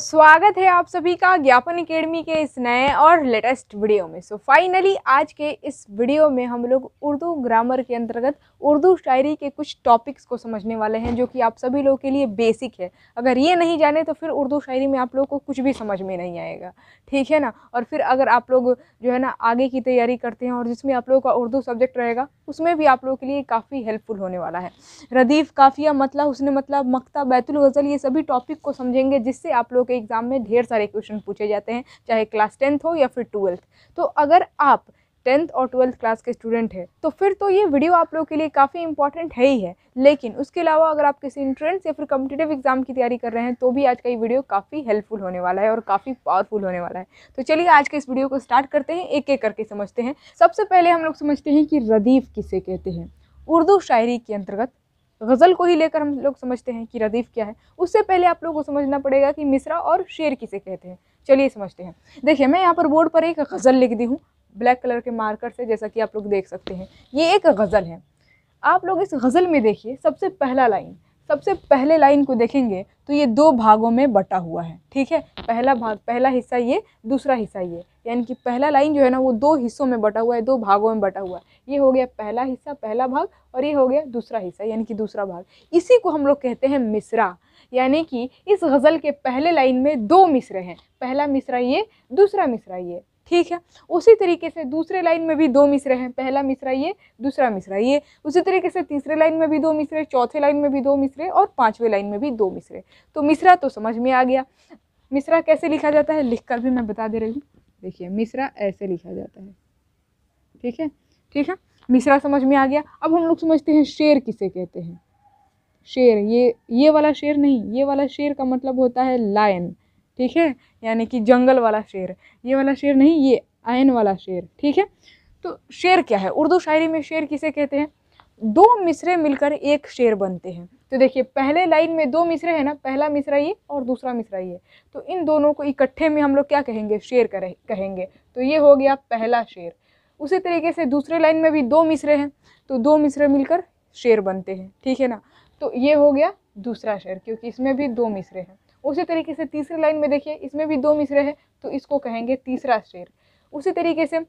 स्वागत है आप सभी का ज्ञापन अकेडमी के इस नए और लेटेस्ट वीडियो में सो so, फाइनली आज के इस वीडियो में हम लोग उर्दू ग्रामर के अंतर्गत उर्दू शायरी के कुछ टॉपिक्स को समझने वाले हैं जो कि आप सभी लोगों के लिए बेसिक है अगर ये नहीं जाने तो फिर उर्दू शायरी में आप लोग को कुछ भी समझ में नहीं आएगा ठीक है ना और फिर अगर आप लोग जो है ना आगे की तैयारी करते हैं और जिसमें आप लोगों का उर्दू सब्जेक्ट रहेगा उसमें भी आप लोगों के लिए काफ़ी हेल्पफुल होने वाला है रदीफ़ काफ़िया मतलब उसने मतलब मकता बैतुल गज़ल ये सभी टॉपिक को समझेंगे जिससे आप लोग बोर्डों के एग्ज़ाम में ढेर सारे क्वेश्चन पूछे जाते हैं चाहे क्लास टेंथ हो या फिर ट्वेल्थ तो अगर आप टेंथ और ट्वेल्थ क्लास के स्टूडेंट हैं तो फिर तो ये वीडियो आप लोग के लिए काफ़ी इंपॉर्टेंट है ही है लेकिन उसके अलावा अगर आप किसी इंट्रेंस या फिर कम्पिटेटिव एग्जाम की तैयारी कर रहे हैं तो भी आज का ये वीडियो काफ़ी हेल्पफुल होने वाला है और काफ़ी पावरफुल होने वाला है तो चलिए आज के इस वीडियो को स्टार्ट करते हैं एक एक करके समझते हैं सबसे पहले हम लोग समझते हैं कि रदीफ़ किसे कहते हैं उर्दू शायरी के अंतर्गत गज़ल को ही लेकर हम लोग समझते हैं कि रदीफ़ क्या है उससे पहले आप लोग को समझना पड़ेगा कि मिसरा और शेर किसे कहते हैं चलिए समझते हैं देखिए मैं यहाँ पर बोर्ड पर एक गज़ल लिख दी हूँ ब्लैक कलर के मार्कर से जैसा कि आप लोग देख सकते हैं ये एक गज़ल है आप लोग इस गज़ल में देखिए सबसे पहला लाइन सबसे पहले लाइन को देखेंगे तो ये दो भागों में बटा हुआ है ठीक है पहला भाग पहला हिस्सा ये दूसरा हिस्सा ये यानी कि पहला लाइन जो है ना वो दो हिस्सों में बटा हुआ है दो भागों में बटा हुआ है ये हो गया पहला हिस्सा पहला भाग और ये हो गया दूसरा हिस्सा यानी कि दूसरा भाग इसी को हम लोग कहते हैं मिसरा यानी कि इस गज़ल के पहले लाइन में दो मिसरे हैं पहला मिसरा ये दूसरा मिसरा ये ठीक है उसी तरीके से दूसरे लाइन में भी दो मिसरे हैं पहला मिसरा ये दूसरा मिसरा ये उसी तरीके से तीसरे लाइन में भी दो मिसरे चौथे लाइन में भी दो मिसरे और पाँचवें लाइन में भी दो मिसरे तो मिसरा तो समझ में आ गया मिसरा कैसे लिखा जाता है लिख कर भी मैं बता दे रही हूँ देखिए मिसरा ऐसे लिखा जाता है ठीक है ठीक है मिसरा समझ में आ गया अब हम लोग समझते हैं शेर किसे कहते हैं शेर ये ये वाला शेर नहीं ये वाला शेर का मतलब होता है लायन ठीक है यानी कि जंगल वाला शेर ये वाला शेर नहीं ये आयन वाला शेर ठीक है तो शेर क्या है उर्दू शायरी में शेर किसे कहते हैं दो मिसरे मिलकर एक शेर बनते हैं तो देखिए पहले लाइन में दो मिसरे हैं ना पहला मिसरा ये और दूसरा मिसरा ये तो इन दोनों को इकट्ठे में हम लोग क्या कहेंगे शेर करें कहेंगे तो ये हो गया पहला शेर उसी तरीके से दूसरे लाइन में भी दो मिसरे हैं तो दो मिसरे मिलकर शेर बनते हैं ठीक है ना तो ये हो गया दूसरा शेर क्योंकि इसमें भी दो मिसरे हैं उसी तरीके से तीसरी लाइन में देखिए इसमें भी दो मिसरे हैं तो इसको कहेंगे तीसरा शेर उसी तरीके से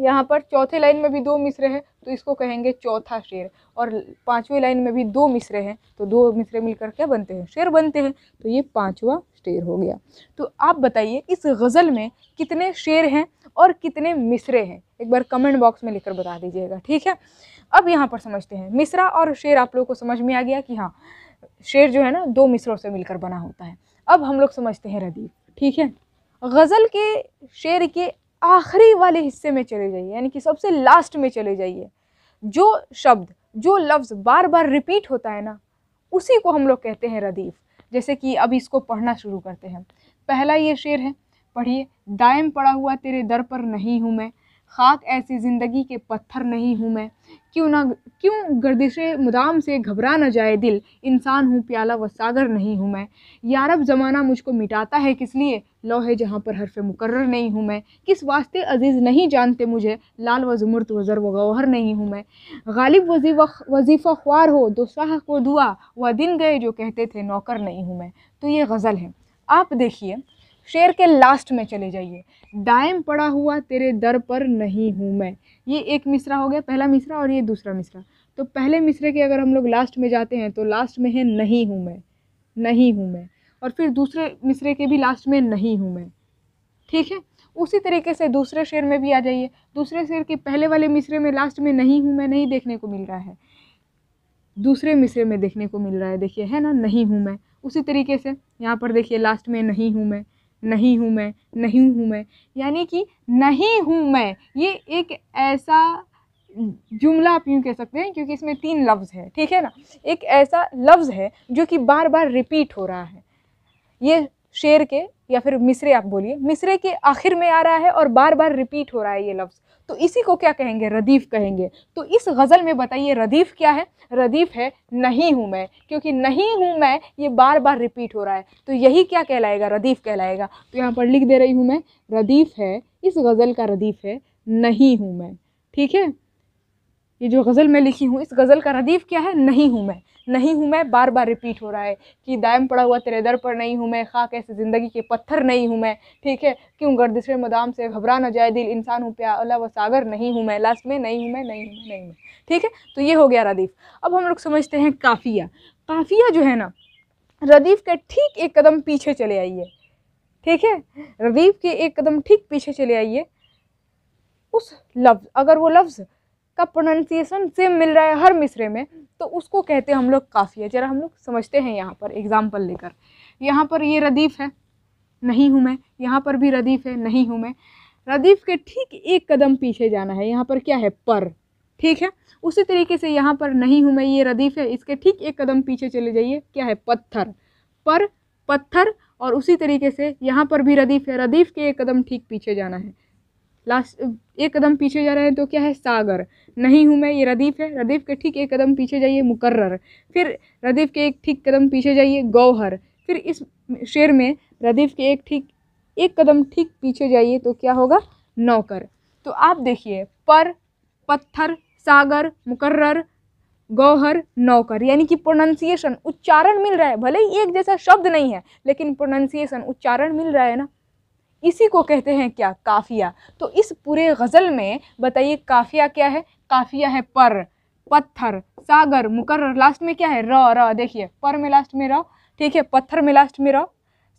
यहाँ पर चौथे लाइन में भी दो मिसरे हैं तो इसको कहेंगे चौथा शेर और पांचवें लाइन में भी दो मिसरे हैं तो दो मिसरे मिलकर क्या बनते हैं शेर बनते हैं तो ये पांचवा शेर हो गया तो आप बताइए इस गज़ल में कितने शेर हैं और कितने मिसरे हैं एक बार कमेंट बॉक्स में लिखकर बता दीजिएगा ठीक है अब यहाँ पर समझते हैं मिसरा और शेर आप लोग को समझ में आ गया कि हाँ शेर जो है ना दो मिसरों से मिलकर बना होता है अब हम लोग समझते हैं रदीफ ठीक है गज़ल के शेर के आखिरी वाले हिस्से में चले जाइए यानी कि सबसे लास्ट में चले जाइए जो शब्द जो लफ्ज़ बार बार रिपीट होता है ना उसी को हम लोग कहते हैं रदीफ़ जैसे कि अब इसको पढ़ना शुरू करते हैं पहला ये शेर है पढ़िए दायम पड़ा हुआ तेरे दर पर नहीं हूँ मैं खाक ऐसी ज़िंदगी के पत्थर नहीं हूँ मैं क्यों ना क्यों गर्दिश मुदाम से घबरा न जाए दिल इंसान हूँ प्याला व सागर नहीं हूँ मैं यारब ज़माना मुझको मिटाता है किस लिए लोहे जहाँ पर हरफ मुकर्र नहीं हूँ मैं किस वास्ते अजीज़ नहीं जानते मुझे लाल व जमरत वज़र व गौहर नहीं हूँ मैं गालिब वजीफ़ा ख्वार हो दो शाह को दुआ व दिन गए जो कहते थे नौकर नहीं हूँ मैं तो ये गज़ल है आप देखिए शेर के लास्ट में चले जाइए दायम पड़ा हुआ तेरे दर पर नहीं हूँ मैं ये एक मिसरा हो गया पहला मिसरा और ये दूसरा मिसरा तो पहले मिसरे के अगर हम लोग लास्ट में जाते हैं तो लास्ट में है नहीं हूँ मैं नहीं हूँ मैं और फिर दूसरे मिसरे के भी लास्ट में नहीं हूँ मैं ठीक है उसी तरीके से दूसरे शेर में भी आ जाइए दूसरे शेर के पहले वाले मिसरे में लास्ट में नहीं हूँ मैं नहीं देखने को मिल रहा है दूसरे मिसरे में देखने को मिल रहा है देखिए है ना नहीं हूँ मैं उसी तरीके से यहाँ पर देखिए लास्ट में नहीं हूँ मैं नहीं हूँ मैं नहीं हूँ मैं यानी कि नहीं हूँ मैं ये एक ऐसा जुमला आप यूँ कह सकते हैं क्योंकि इसमें तीन लफ्ज़ है ठीक है ना एक ऐसा लफ्ज़ है जो कि बार बार रिपीट हो रहा है ये शेर के या फिर मिसरे आप बोलिए मिसरे के आखिर में आ रहा है और बार बार रिपीट हो रहा है ये लफ्ज़ तो इसी को क्या कहेंगे रदीफ़ कहेंगे तो इस गज़ल में बताइए रदीफ़ क्या है रदीफ़ है नहीं हूँ मैं क्योंकि नहीं हूँ मैं ये बार बार रिपीट हो रहा है तो यही क्या कहलाएगा रदीफ़ कहलाएगा तो यहाँ पर लिख दे रही हूँ मैं रदीफ़ है इस गज़ल का रदीफ़ है नहीं हूँ मैं ठीक है ये जो गज़ल मैं लिखी हूँ इस गज़ल का रदीफ़ क्या है नहीं हूँ मैं नहीं हूँ मैं बार बार रिपीट हो रहा है कि दायम पड़ा हुआ तेरे दर पर नहीं हूँ मैं खाक ऐसे ज़िंदगी के पत्थर नहीं हूँ मैं ठीक है क्यों गर्दिश मदाम से घबरा ना जाए दिल इंसान हूँ प्या अला व सागर नहीं हूँ मैं लास्ट में नहीं हूँ मैं नहीं हूँ मैं नहीं हूँ ठीक है तो ये हो गया रदीफ़ अब हम लोग समझते हैं काफ़िया काफ़िया जो है ना रदीफ़ के ठीक एक कदम पीछे चले आइए ठीक है रदीफ़ के एक कदम ठीक पीछे चले आइए उस लफ्ज़ अगर वो लफ्ज़ का प्रोनाउंसिएशन सेम मिल रहा है हर मिसरे में तो उसको कहते हैं हम लोग काफ़ी है जरा हम लोग समझते हैं यहाँ पर एग्ज़ाम्पल लेकर यहाँ पर ये रदीफ़ है नहीं हूँ मैं यहाँ पर भी रदीफ़ है नहीं हूँ मैं रदीफ़ के ठीक एक कदम पीछे जाना है यहाँ पर क्या है पर ठीक है उसी तरीके से यहाँ पर नहीं हूँ मैं ये रदीफ़ है इसके ठीक एक कदम पीछे चले जाइए क्या है पत्थर पर पत्थर और उसी तरीके से यहाँ पर भी रदीफ़ है रदीफ़ के एक कदम ठीक पीछे जाना है लास्ट एक कदम पीछे जा रहे हैं तो क्या है सागर नहीं हूँ मैं ये रदीफ़ है रदीफ़ के ठीक एक कदम पीछे जाइए मुकर्र फिर रदीफ़ के एक ठीक कदम पीछे जाइए गौहर फिर इस शेर में रदीफ़ के एक ठीक एक कदम ठीक पीछे जाइए तो क्या होगा नौकर तो आप देखिए पर पत्थर सागर मुकर्र गौहर नौकर यानी कि प्रोनंसिएशन उच्चारण मिल रहा है भले ही एक जैसा शब्द नहीं है लेकिन प्रोनंसिएशन उच्चारण मिल रहा है ना इसी को कहते हैं क्या काफिया तो इस पूरे गज़ल में बताइए काफिया क्या है काफिया है पर पत्थर सागर मुकर लास्ट में क्या है र र देखिए पर में लास्ट में र ठीक है पत्थर में लास्ट में र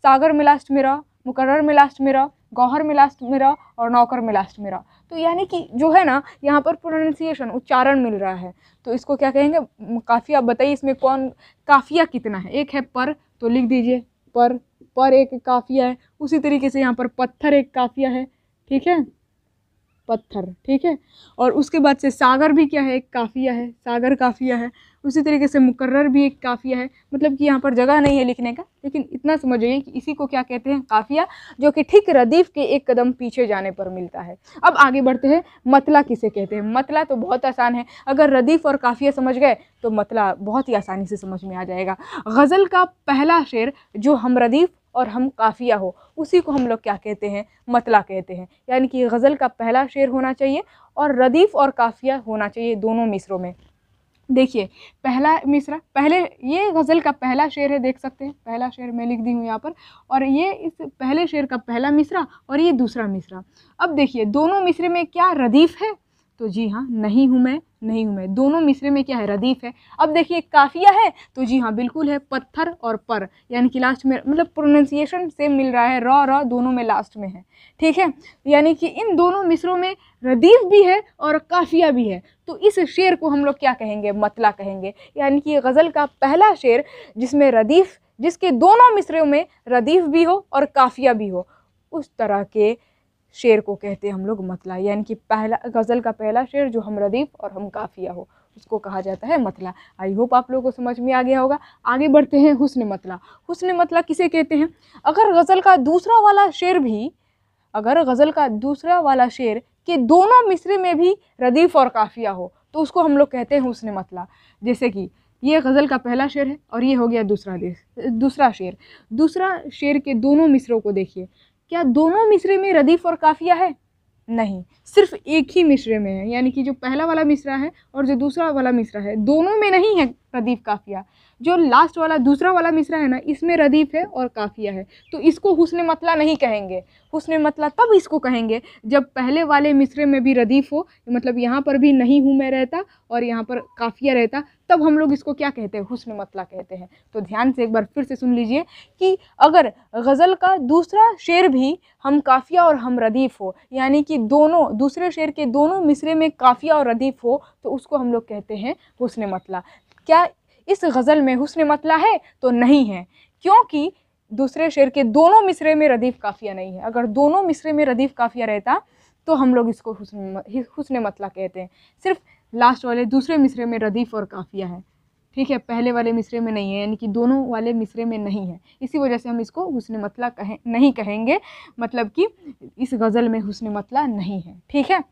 सागर में लास्ट में र मुकर्र में लास्ट में र गौहर में लास्ट में र और नौकर में लास्ट में र तो यानी कि जो है ना यहाँ पर प्रोनाउंसिएशन उच्चारण मिल रहा है तो इसको क्या कहेंगे काफिया बताइए इसमें कौन काफिया कितना है एक है पर तो लिख दीजिए पर पर एक काफ़िया है उसी तरीके से यहाँ पर पत्थर एक काफ़िया है ठीक है पत्थर ठीक है और उसके बाद से सागर भी क्या है एक काफ़िया है सागर काफ़िया है उसी तरीके से मुकर्र भी एक काफ़िया है मतलब कि यहाँ पर जगह नहीं है लिखने का लेकिन इतना समझिए कि इसी को क्या कहते हैं काफ़िया जो कि ठीक रदीफ़ के एक कदम पीछे जाने पर मिलता है अब आगे बढ़ते हैं मतला किसे कहते हैं मतला तो बहुत आसान है अगर रदीफ़ और काफ़िया समझ गए तो मतला बहुत ही आसानी से समझ में आ जाएगा गज़ल का पहला शेर जो हम रदीफ़ और हम काफ़िया हो उसी को हम लोग क्या कहते हैं मतला कहते हैं यानी कि गज़ल का पहला शेर होना चाहिए और रदीफ़ और काफ़िया होना चाहिए दोनों मिसरों में देखिए पहला मिसरा पहले ये गज़ल का पहला शेर है देख सकते हैं पहला शेर मैं लिख दी हूँ यहाँ पर और ये इस पहले शेर का पहला मिसरा और ये दूसरा मिसरा अब देखिए दोनों मिसरे में क्या रदीफ़ है तो जी हाँ नहीं हूँ मैं नहीं हूँ मैं दोनों मिसरे में क्या है रदीफ़ है अब देखिए काफ़िया है तो जी हाँ बिल्कुल है पत्थर और पर यानी कि लास्ट में मतलब प्रोनंसिएशन सेम मिल रहा है रॉ रॉ दोनों में लास्ट में है ठीक है यानी कि इन दोनों मिसरों में रदीफ़ भी है और काफ़िया भी है तो इस शेर को हम लोग क्या कहेंगे मतला कहेंगे यानी कि गज़ल का पहला शेर जिसमें रदीफ़ जिसके दोनों मिसरों में रदीफ़ भी हो और काफ़िया भी हो उस तरह के शेर को कहते हैं हम लोग मतला यानी कि पहला गज़ल का पहला शेर जो हम रदीफ़ और हम काफ़िया हो उसको कहा जाता है मतला आई होप आप लोगों को समझ में आ गया होगा आगे बढ़ते हैं हुसन मतला हुसन मतला किसे कहते हैं अगर गज़ल का दूसरा वाला शेर भी अगर गज़ल का दूसरा वाला शेर के दोनों मिसरे में भी रदीफ़ और काफ़िया हो तो उसको हम लोग कहते हैं हुस्न मतला जैसे कि ये गज़ल का पहला शेर है और ये हो गया दूसरा दूसरा शेर दूसरा शेर के दोनों मिसरों को देखिए क्या दोनों मिसरे में रदीफ़ और काफिया है नहीं सिर्फ एक ही मिसरे में है यानी कि जो पहला वाला मिसरा है और जो दूसरा वाला मिसरा है दोनों में नहीं है रदीफ़ काफिया जो लास्ट वाला दूसरा वाला मिसरा है ना इसमें रदीफ़ है और काफ़िया है तो इसको हुसन मतला नहीं कहेंगे हुसन मतला तब इसको कहेंगे जब पहले वाले मिसरे में भी रदीफ़ हो मतलब यहाँ पर भी नहीं हूँ मैं रहता और यहाँ पर काफ़िया रहता तब हम लोग इसको क्या कहते हैं हुसन मतला कहते हैं तो ध्यान से एक बार फिर से सुन लीजिए कि अगर गज़ल का दूसरा शेर भी हम काफ़िया और हम रदीफ़ हो यानी कि दोनों दूसरे शेर के दोनों मिसरे में काफ़िया और रदीफ़ हो तो उसको हम लोग कहते हैं हुसन मतला क्या इस गज़ल में हुसन मतला है तो नहीं है क्योंकि दूसरे शेर के दोनों मिसरे में रदीफ़ काफ़िया नहीं है अगर दोनों मिसरे में रदीफ़ काफ़िया रहता तो हम लोग इसको हुसन मतला कहते हैं सिर्फ लास्ट वाले दूसरे मिसरे में रदीफ़ और काफ़िया है ठीक है पहले वाले मिसरे में नहीं है यानी कि दोनों वाले मिसरे में नहीं है इसी वजह से हम इसको हुसन मतला कहें नहीं कहेंगे मतलब कि इस गज़ल में हुसन मतला नहीं है ठीक है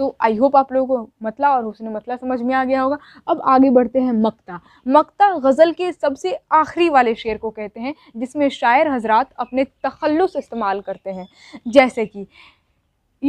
तो आई होप आप लोगों को मतला और उसने मतला समझ में आ गया होगा अब आगे बढ़ते हैं मक्ता मक्ता गज़ल के सबसे आखिरी वाले शेर को कहते हैं जिसमें शायर हजरात अपने तखलस इस्तेमाल करते हैं जैसे कि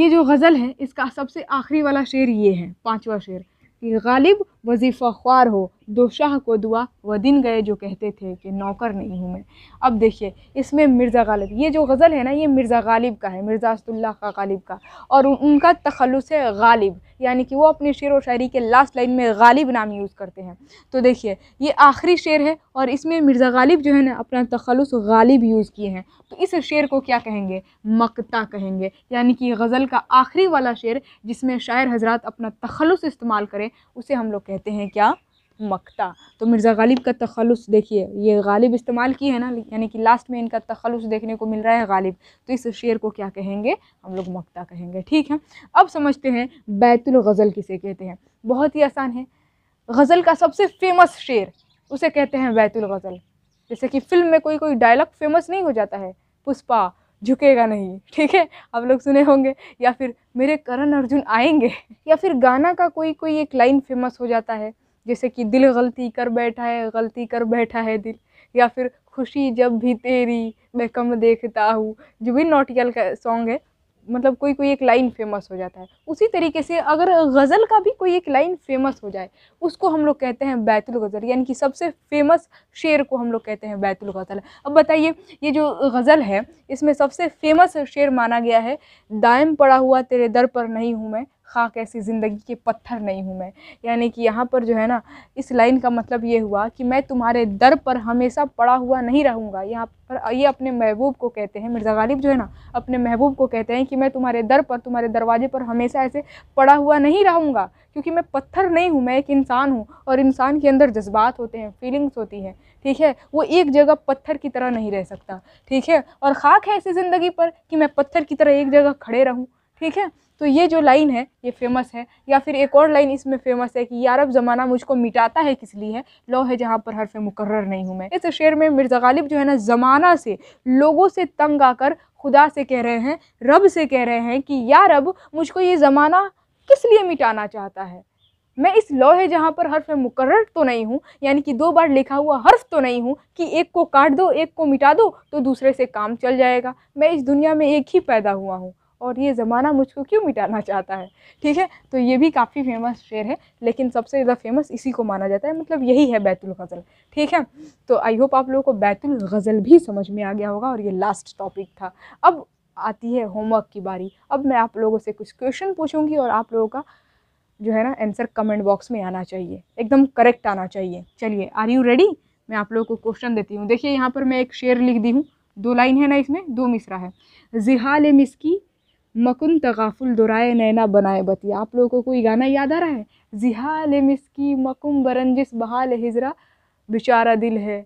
ये जो गज़ल है इसका सबसे आखिरी वाला शेर ये है पाँचवा शेर कि गालिब वजीफ़ा ख्वार हो दोशाह को दुआ वह दिन गए जो कहते थे कि नौकर नहीं हूँ मैं अब देखिए इसमें मिर्ज़ा गालिब ये जो गज़ल है ना ये मिर्ज़ा गालिब का है मिर्ज़ा असदुल्ला का गालिब का और उनका तखलुस है गालिब यानी कि वो अपने शेर व शायरी के लास्ट लाइन में गालिब नाम यूज़ करते हैं तो देखिए ये आखिरी शेर है और इसमें मिर्ज़ा गालिब जो है ना अपना तखलुस गालिब यूज़ किए हैं तो इस शेर को क्या कहेंगे मकता कहेंगे यानी कि गज़ल का आखिरी वाला शेर जिसमें शायर हजरात अपना तखलुस इस्तेमाल करें उसे हम लोग कहते हैं क्या मकता तो मिर्ज़ा गालिब का तखलस देखिए ये गालिब इस्तेमाल की है ना यानी कि लास्ट में इनका तखलस देखने को मिल रहा है गालिब तो इस शेर को क्या कहेंगे हम लोग मकता कहेंगे ठीक है अब समझते हैं बैतुल गज़ल किसे कहते हैं बहुत ही आसान है गज़ल का सबसे फेमस शेर उसे कहते हैं बैतुल गज़ल जैसे कि फ़िल्म में कोई कोई डायलॉग फेमस नहीं हो जाता है पुष्पा झुकेगा नहीं ठीक है आप लोग सुने होंगे या फिर मेरे करण अर्जुन आएंगे या फिर गाना का कोई कोई एक लाइन फेमस हो जाता है जैसे कि दिल गलती कर बैठा है गलती कर बैठा है दिल या फिर खुशी जब भी तेरी मैं कम देखता हूँ जो भी नोटियल का सॉन्ग है मतलब कोई कोई एक लाइन फेमस हो जाता है उसी तरीके से अगर गज़ल का भी कोई एक लाइन फेमस हो जाए उसको हम लोग कहते हैं बैतुल गज़ल यानी कि सबसे फेमस शेर को हम लोग कहते हैं बैतुल गज़ल अब बताइए ये जो गज़ल है इसमें सबसे फेमस शेर माना गया है दायम पड़ा हुआ तेरे दर पर नहीं हूँ मैं खाक हाँ, ऐसी ज़िंदगी के पत्थर नहीं हूँ मैं यानी कि यहाँ पर जो है ना इस लाइन का मतलब ये हुआ कि मैं तुम्हारे दर पर हमेशा पड़ा हुआ नहीं रहूँगा यहाँ पर ये अपने महबूब को कहते हैं मिर्ज़ा गालिब जो है ना अपने महबूब को कहते हैं कि मैं तुम्हारे दर पर तुम्हारे दरवाजे पर हमेशा ऐसे पड़ा हुआ नहीं रहूँगा क्योंकि मैं पत्थर नहीं हूँ मैं एक इंसान हूँ और इंसान के अंदर जज्बात होते हैं फीलिंग्स होती हैं ठीक है वो एक जगह पत्थर की तरह नहीं रह सकता ठीक है और ख़ाक है ऐसी ज़िंदगी पर कि मैं पत्थर की तरह एक जगह खड़े रहूँ ठीक है तो ये जो लाइन है ये फेमस है या फिर एक और लाइन इसमें फेमस है कि यारब ज़माना मुझको मिटाता है किस लिए है लॉ है जहाँ पर हरफ मुकर्र नहीं हूँ मैं इस शेर में मिर्ज़ा गालिब जो है ना ज़माना से लोगों से तंग आकर खुदा से कह रहे हैं रब से कह रहे हैं कि या रब मुझको ये ज़माना किस लिए मिटाना चाहता है मैं इस है जहाँ पर हर्फ मुकर्र तो नहीं हूँ यानी कि दो बार लिखा हुआ हर्फ तो नहीं हूँ कि एक को काट दो एक को मिटा दो तो दूसरे से काम चल जाएगा मैं इस दुनिया में एक ही पैदा हुआ हूँ और ये ज़माना मुझको क्यों मिटाना चाहता है ठीक है तो ये भी काफ़ी फेमस शेर है लेकिन सबसे ज़्यादा फेमस इसी को माना जाता है मतलब यही है बैतुल गज़ल ठीक है तो आई होप आप लोगों को बैतुल गज़ल भी समझ में आ गया होगा और ये लास्ट टॉपिक था अब आती है होमवर्क की बारी अब मैं आप लोगों से कुछ क्वेश्चन पूछूंगी और आप लोगों का जो है ना आंसर कमेंट बॉक्स में आना चाहिए एकदम करेक्ट आना चाहिए चलिए आर यू रेडी मैं आप लोगों को क्वेश्चन देती हूँ देखिए यहाँ पर मैं एक शेर लिख दी हूँ दो लाइन है ना इसमें दो मिसरा है जिहाल मिसकी मकुन तगाफुल दुराए नैना बनाए बतिया आप लोगों को कोई गाना याद आ रहा है जिहाल मिसकी मकुम जिस बहाल हिजरा बेचारा दिल है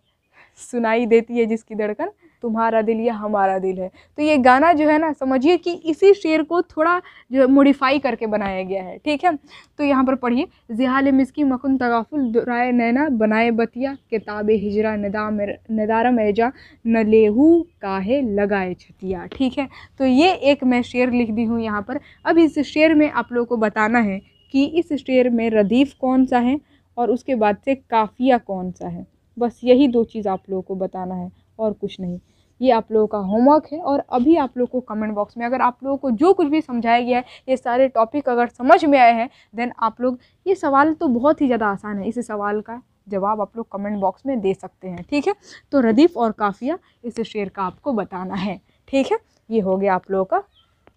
सुनाई देती है जिसकी धड़कन तुम्हारा दिल या हमारा दिल है तो ये गाना जो है ना समझिए कि इसी शेर को थोड़ा जो है मोडिफाई करके बनाया गया है ठीक है तो यहाँ पर पढ़िए जिहाल मिसकी मकुन तगाफुल राय नैना बनाए बतिया किताब हिजरा नदाम नदारम एजा न लेहू काहे लगाए छतिया ठीक है तो ये एक मैं शेर लिख दी हूँ यहाँ पर अब इस शेर में आप लोगों को बताना है कि इस शेर में रदीफ़ कौन सा है और उसके बाद से काफ़िया कौन सा है बस यही दो चीज़ आप लोगों को बताना है और कुछ नहीं ये आप लोगों का होमवर्क है और अभी आप लोगों को कमेंट बॉक्स में अगर आप लोगों को जो कुछ भी समझाया गया है ये सारे टॉपिक अगर समझ में आए हैं देन आप लोग ये सवाल तो बहुत ही ज़्यादा आसान है इस सवाल का जवाब आप लोग कमेंट बॉक्स में दे सकते हैं ठीक है तो रदीफ़ और काफ़िया इस शेर का आपको बताना है ठीक है ये हो गया आप लोगों का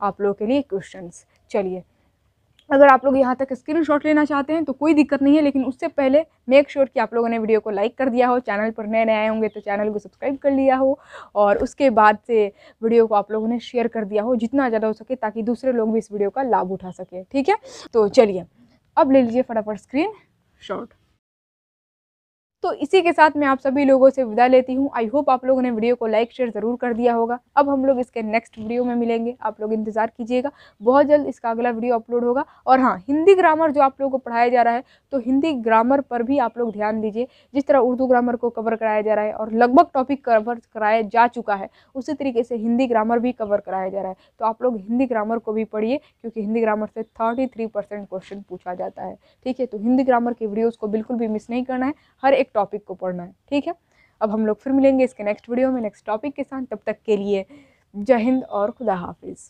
आप लोगों के लिए क्वेश्चंस चलिए अगर आप लोग यहाँ तक स्क्रीनशॉट लेना चाहते हैं तो कोई दिक्कत नहीं है लेकिन उससे पहले मेक श्योर sure कि आप लोगों ने वीडियो को लाइक कर दिया हो चैनल पर नए नए आए होंगे तो चैनल को सब्सक्राइब कर लिया हो और उसके बाद से वीडियो को आप लोगों ने शेयर कर दिया हो जितना ज़्यादा हो सके ताकि दूसरे लोग भी इस वीडियो का लाभ उठा सके ठीक है तो चलिए अब ले लीजिए फटाफट स्क्रीन शॉट तो इसी के साथ मैं आप सभी लोगों से विदा लेती हूँ आई होप आप लोगों ने वीडियो को लाइक शेयर ज़रूर कर दिया होगा अब हम लोग इसके नेक्स्ट वीडियो में मिलेंगे आप लोग इंतज़ार कीजिएगा बहुत जल्द इसका अगला वीडियो अपलोड होगा और हाँ हिंदी ग्रामर जो आप लोगों को पढ़ाया जा रहा है तो हिंदी ग्रामर पर भी आप लोग ध्यान दीजिए जिस तरह उर्दू ग्रामर को कवर कराया जा रहा है और लगभग टॉपिक कवर कराया जा चुका है उसी तरीके से हिंदी ग्रामर भी कवर कराया जा रहा है तो आप लोग हिंदी ग्रामर को भी पढ़िए क्योंकि हिंदी ग्रामर से थर्टी क्वेश्चन पूछा जाता है ठीक है तो हिंदी ग्रामर की वीडियोज़ को बिल्कुल भी मिस नहीं करना है हर एक एक टॉपिक को पढ़ना है ठीक है अब हम लोग फिर मिलेंगे इसके नेक्स्ट वीडियो में नेक्स्ट टॉपिक के साथ तब तक के लिए जय हिंद और खुदा हाफिज़